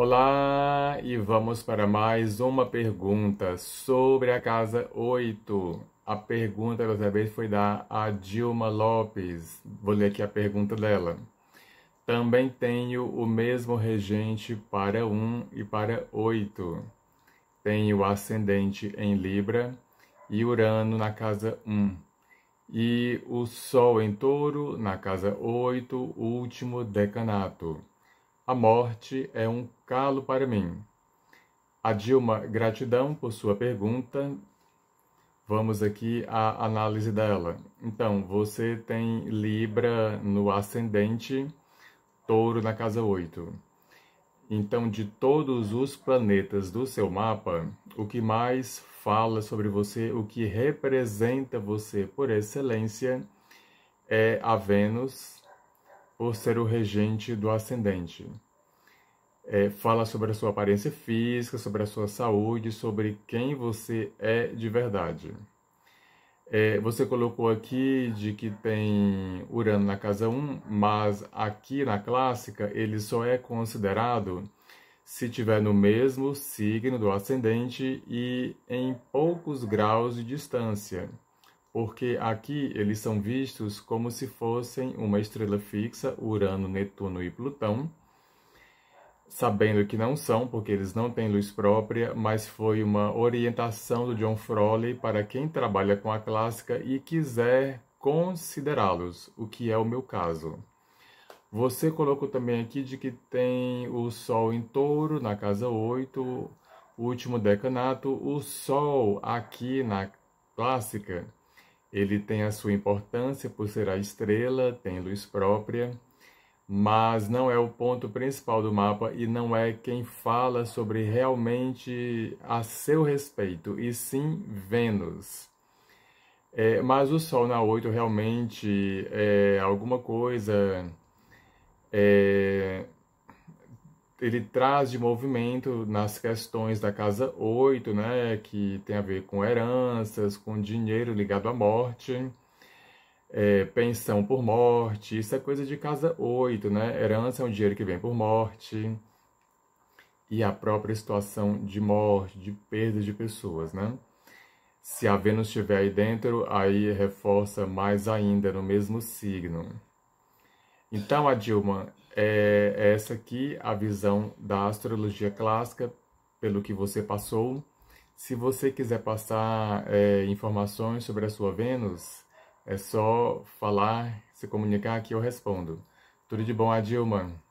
Olá, e vamos para mais uma pergunta sobre a casa 8. A pergunta dessa vez foi da a Dilma Lopes. Vou ler aqui a pergunta dela. Também tenho o mesmo regente para 1 e para 8. Tenho ascendente em Libra e Urano na casa 1. E o Sol em Touro na casa 8, último decanato. A morte é um calo para mim. A Dilma, gratidão por sua pergunta. Vamos aqui à análise dela. Então, você tem Libra no ascendente, Touro na casa 8. Então, de todos os planetas do seu mapa, o que mais fala sobre você, o que representa você por excelência, é a Vênus ou ser o regente do ascendente. É, fala sobre a sua aparência física, sobre a sua saúde, sobre quem você é de verdade. É, você colocou aqui de que tem Urano na casa 1, mas aqui na clássica ele só é considerado se tiver no mesmo signo do ascendente e em poucos graus de distância porque aqui eles são vistos como se fossem uma estrela fixa, Urano, Netuno e Plutão, sabendo que não são, porque eles não têm luz própria, mas foi uma orientação do John Froley para quem trabalha com a clássica e quiser considerá-los, o que é o meu caso. Você colocou também aqui de que tem o Sol em touro na casa 8, último decanato, o Sol aqui na clássica ele tem a sua importância por ser a estrela, tem luz própria, mas não é o ponto principal do mapa e não é quem fala sobre realmente a seu respeito, e sim Vênus. É, mas o Sol na 8 realmente é alguma coisa é, ele traz de movimento nas questões da casa 8, né, que tem a ver com heranças, com dinheiro ligado à morte, é, pensão por morte, isso é coisa de casa 8, né? Herança é um dinheiro que vem por morte e a própria situação de morte, de perda de pessoas, né? Se a Vênus estiver aí dentro, aí reforça mais ainda no mesmo signo. Então, Adilma, é, é essa aqui a visão da astrologia clássica, pelo que você passou. Se você quiser passar é, informações sobre a sua Vênus, é só falar, se comunicar que eu respondo. Tudo de bom, Adilma.